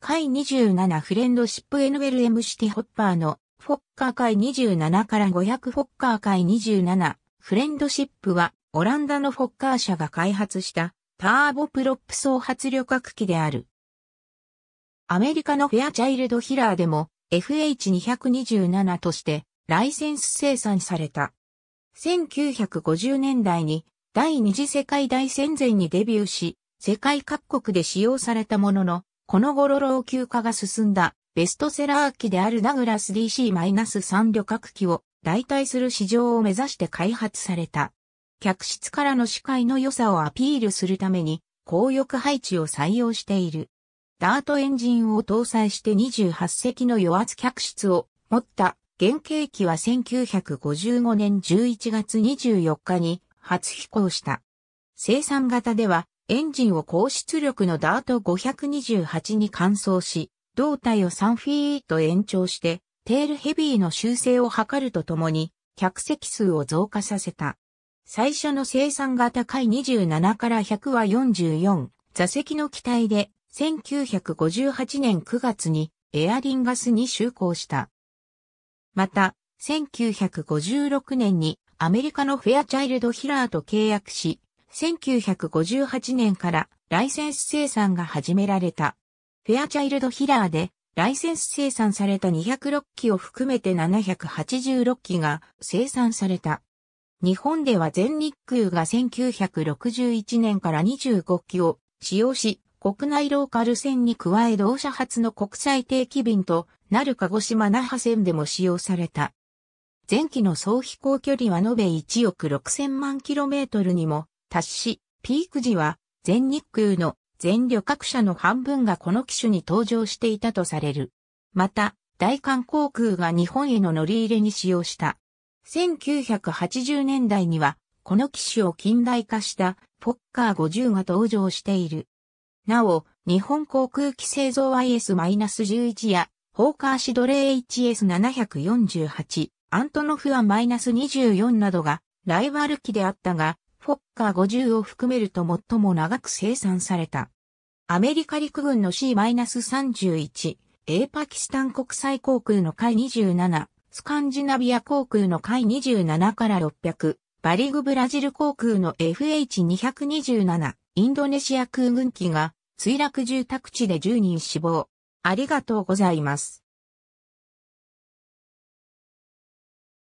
会27フレンドシップ NLM シティホッパーのフォッカー会27から500フォッカー会27フレンドシップはオランダのフォッカー社が開発したターボプロップ総発旅客機である。アメリカのフェアチャイルドヒラーでも FH227 としてライセンス生産された。1950年代に第二次世界大戦前にデビューし、世界各国で使用されたものの、この頃老朽化が進んだベストセラー機であるダグラス DC-3 旅客機を代替する市場を目指して開発された。客室からの視界の良さをアピールするために、高翼配置を採用している。ダートエンジンを搭載して28席の余圧客室を持った原型機は1955年11月24日に初飛行した。生産型ではエンジンを高出力のダート528に換装し、胴体を3フィート延長して、テールヘビーの修正を図るとともに、客席数を増加させた。最初の生産が高い27から100は44、座席の機体で、1958年9月にエアリンガスに就航した。また、1956年にアメリカのフェアチャイルドヒラーと契約し、1958年からライセンス生産が始められた。フェアチャイルドヒラーでライセンス生産された206機を含めて786機が生産された。日本では全日空が1961年から25機を使用し、国内ローカル線に加え同社発の国際定期便となる鹿児島那覇線でも使用された。前期の総飛行距離は延べ1億6000万キロメートルにも達し、ピーク時は全日空の全旅客車の半分がこの機種に登場していたとされる。また、大韓航空が日本への乗り入れに使用した。1980年代には、この機種を近代化したポッカー50が登場している。なお、日本航空機製造 IS-11 や、ホーカーシドレー HS748、アントノフア -24 などがライバル機であったが、フォッカー50を含めると最も長く生産された。アメリカ陸軍の C-31、A パキスタン国際航空の海27、スカンジナビア航空の海27から600、バリグブラジル航空の FH227、インドネシア空軍機が墜落住宅地で10人死亡。ありがとうございます。